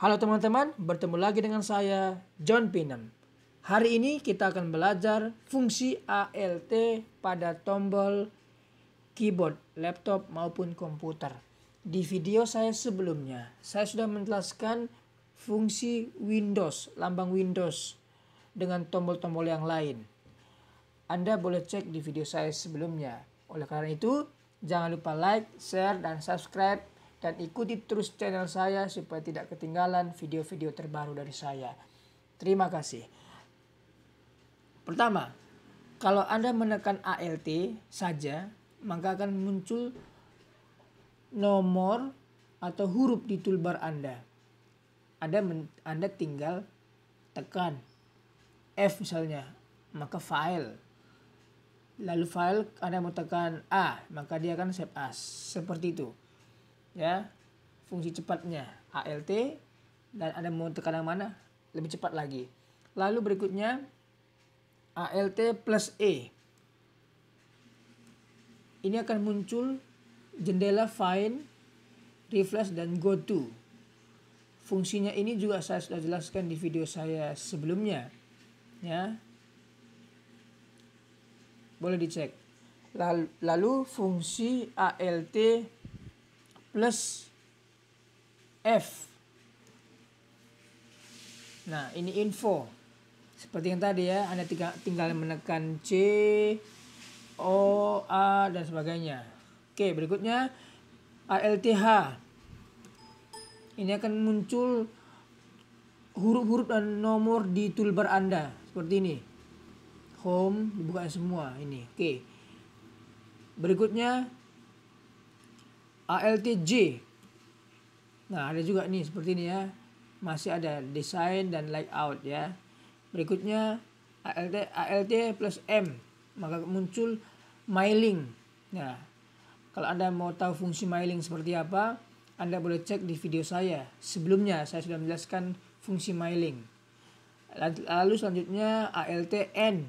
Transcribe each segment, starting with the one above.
Halo teman-teman, bertemu lagi dengan saya John Pinan. Hari ini kita akan belajar fungsi ALT pada tombol keyboard, laptop maupun komputer. Di video saya sebelumnya, saya sudah menjelaskan fungsi Windows, lambang Windows dengan tombol-tombol yang lain. Anda boleh cek di video saya sebelumnya. Oleh karena itu, jangan lupa like, share, dan subscribe dan ikuti terus channel saya supaya tidak ketinggalan video-video terbaru dari saya. Terima kasih. Pertama, kalau Anda menekan ALT saja, maka akan muncul nomor atau huruf di toolbar Anda. Anda men, Anda tinggal tekan F misalnya, maka file. Lalu file Anda mau tekan A, maka dia akan save as. Seperti itu ya fungsi cepatnya ALT dan ada mau tekanan mana lebih cepat lagi. Lalu berikutnya ALT plus E. Ini akan muncul jendela find, refresh, dan go to. Fungsinya ini juga saya sudah jelaskan di video saya sebelumnya. Ya. Boleh dicek. Lalu, lalu fungsi ALT plus F. Nah, ini info. Seperti yang tadi ya, Anda tinggal menekan C, O, A, dan sebagainya. Oke, berikutnya ALTH. Ini akan muncul huruf-huruf dan nomor di toolbar Anda. Seperti ini. Home, dibuka semua ini. Oke. Berikutnya ALTJ. Nah, ada juga nih seperti ini ya. Masih ada design dan layout ya. Berikutnya ALT ALT plus M, maka muncul mailing. Nah, kalau Anda mau tahu fungsi mailing seperti apa, Anda boleh cek di video saya. Sebelumnya saya sudah menjelaskan fungsi mailing. Lalu selanjutnya ALTN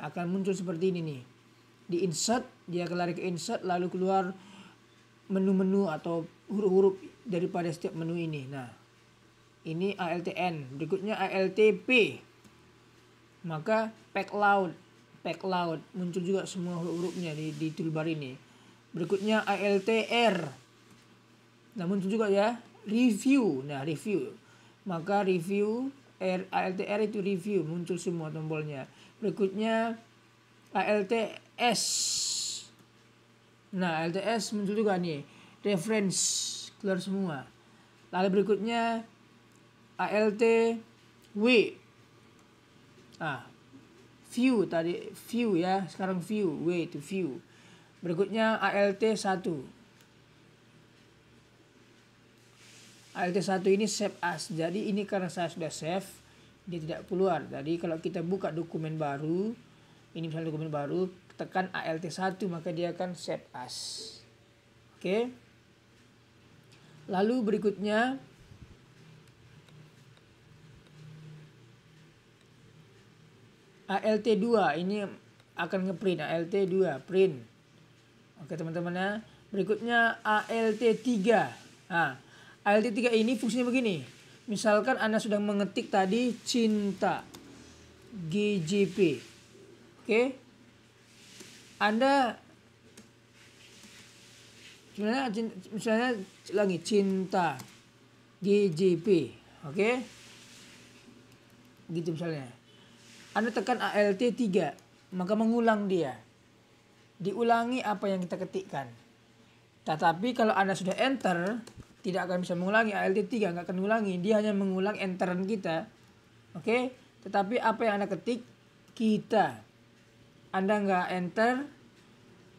akan muncul seperti ini nih. Di insert, dia lari ke insert lalu keluar menu-menu atau huruf-huruf daripada setiap menu ini. Nah, ini ALTN, berikutnya ALTP. Maka pack loud, pack loud muncul juga semua huruf-hurufnya di, di toolbar ini. Berikutnya ALTR. Nah, muncul juga ya review. Nah, review. Maka review R, ALTR itu review muncul semua tombolnya. Berikutnya ALTS Nah, LTS muncul juga nih. Reference keluar semua. Lalu berikutnya ALT W. Ah, view tadi view ya, sekarang view, W to view. Berikutnya ALT 1. ALT 1 ini save as. Jadi ini karena saya sudah save, dia tidak keluar. Jadi kalau kita buka dokumen baru, ini misalnya dokumen baru, tekan ALT1 maka dia akan set as. Oke. Lalu berikutnya ALT2 ini akan ngeprint ALT2 print. Oke teman-teman ya. Berikutnya ALT3. Nah, ALT3 ini fungsinya begini. Misalkan Anda sudah mengetik tadi cinta GJP. Oke. Anda sebenarnya misalnya lagi cinta GJP, oke? Okay? Gitu misalnya. Anda tekan ALT 3, maka mengulang dia. Diulangi apa yang kita ketikkan. Tetapi kalau Anda sudah enter, tidak akan bisa mengulangi ALT 3 nggak akan mengulangi dia hanya mengulang enteran kita oke okay? tetapi apa yang anda ketik kita anda nggak enter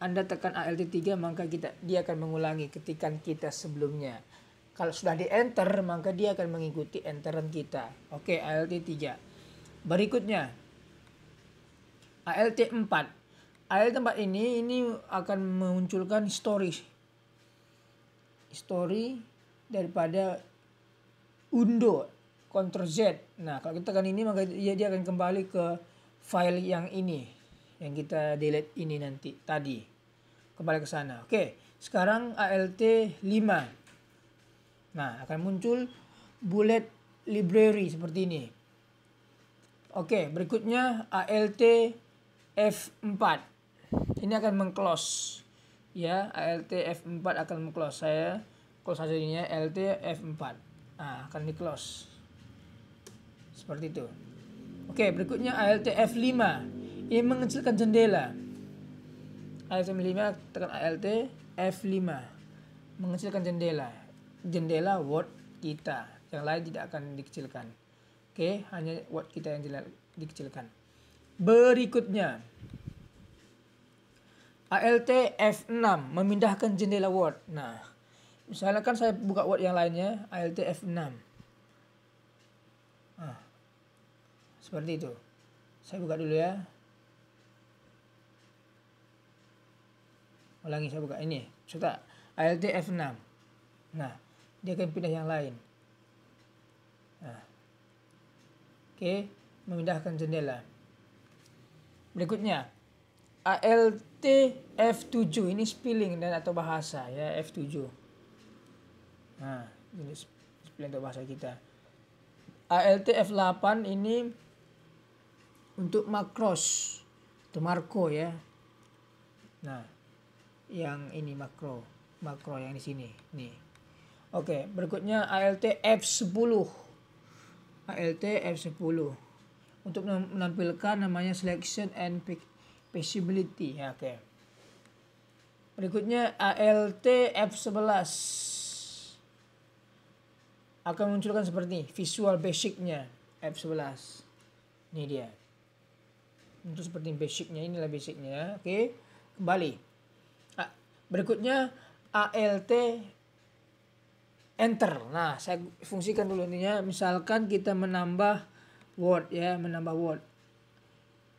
anda tekan ALT3 maka kita dia akan mengulangi ketikan kita sebelumnya. Kalau sudah di enter maka dia akan mengikuti enteran kita. Oke, ALT3. Berikutnya ALT4. ALT4 ini ini akan memunculkan story story daripada undo Ctrl Z. Nah, kalau kita tekan ini maka dia, dia akan kembali ke file yang ini yang kita delete ini nanti tadi. Kembali ke sana. Oke, sekarang ALT 5. Nah, akan muncul bullet library seperti ini. Oke, berikutnya ALT F4. Ini akan mengclose. Ya, ALT F4 akan mengclose. Saya close hasilnya ALT F4. Nah, akan di close. Seperti itu. Oke, berikutnya ALT F5. Ia mengecilkan jendela. Item 5 tekan ALT F5. Mengecilkan jendela. Jendela Word kita. Yang lain tidak akan dikecilkan. Oke, okay, hanya Word kita yang dikecilkan. Berikutnya. ALT F6 memindahkan jendela Word. Nah, misalkan saya buka Word yang lainnya, ALT F6. Nah, seperti itu. Saya buka dulu ya. ulangi saya buka ini sudah ALT F6 nah dia akan pindah yang lain nah oke memindahkan jendela berikutnya ALT F7 ini spilling dan atau bahasa ya F7 nah ini spilling atau bahasa kita ALT F8 ini untuk macros atau Marco ya. Nah, yang ini makro makro yang di sini nih oke berikutnya ALT F10 ALT F10 untuk menampilkan namanya selection and possibility ya oke berikutnya ALT F11 akan munculkan seperti ini, visual basicnya F11 ini dia untuk seperti basicnya inilah basicnya oke kembali Berikutnya ALT enter. Nah, saya fungsikan dulu ya Misalkan kita menambah word ya, menambah word.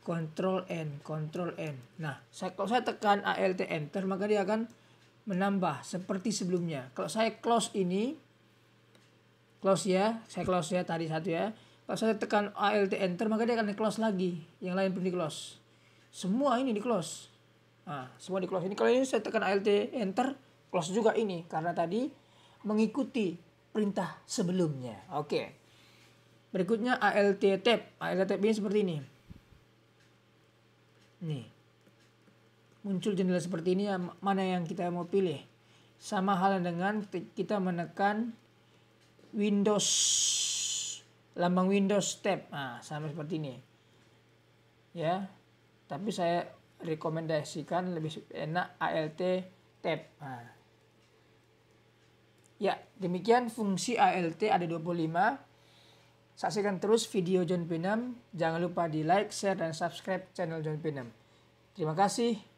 Control N, Control N. Nah, saya, kalau saya tekan ALT enter maka dia akan menambah seperti sebelumnya. Kalau saya close ini, close ya, saya close ya tadi satu ya. Kalau saya tekan ALT enter maka dia akan close lagi. Yang lain pun di close. Semua ini di close. Nah, semua di close ini. Kalau ini saya tekan alt enter, close juga ini karena tadi mengikuti perintah sebelumnya. Oke. Okay. Berikutnya alt tab. Alt tab ini seperti ini. Nih. Muncul jendela seperti ini ya, mana yang kita mau pilih. Sama halnya dengan kita menekan Windows lambang Windows tab. Nah, sama seperti ini. Ya. Tapi saya rekomendasikan lebih enak ALT tab. Nah. Ya, demikian fungsi ALT ada 25. Saksikan terus video John Pinem Jangan lupa di like, share, dan subscribe channel John Pinem Terima kasih.